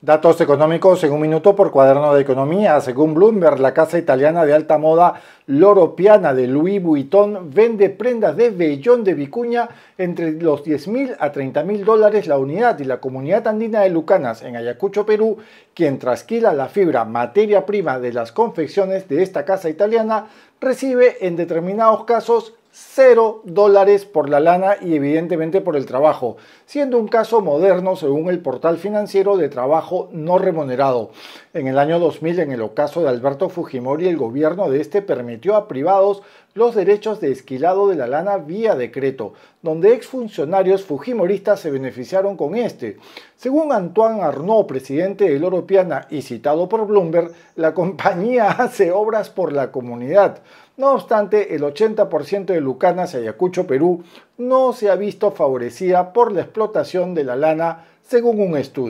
Datos económicos en un minuto por cuaderno de economía. Según Bloomberg, la casa italiana de alta moda Loro Piana de Louis Vuitton vende prendas de vellón de vicuña entre los 10.000 a mil dólares la unidad y la comunidad andina de Lucanas en Ayacucho, Perú, quien trasquila la fibra materia prima de las confecciones de esta casa italiana, recibe en determinados casos cero dólares por la lana y evidentemente por el trabajo, siendo un caso moderno según el portal financiero de trabajo no remunerado. En el año 2000, en el ocaso de Alberto Fujimori, el gobierno de este permitió a privados los derechos de esquilado de la lana vía decreto, donde exfuncionarios fujimoristas se beneficiaron con este. Según Antoine Arnaud, presidente de Loro Piana y citado por Bloomberg, la compañía hace obras por la comunidad. No obstante, el 80% de Lucanas y Ayacucho, Perú, no se ha visto favorecida por la explotación de la lana, según un estudio.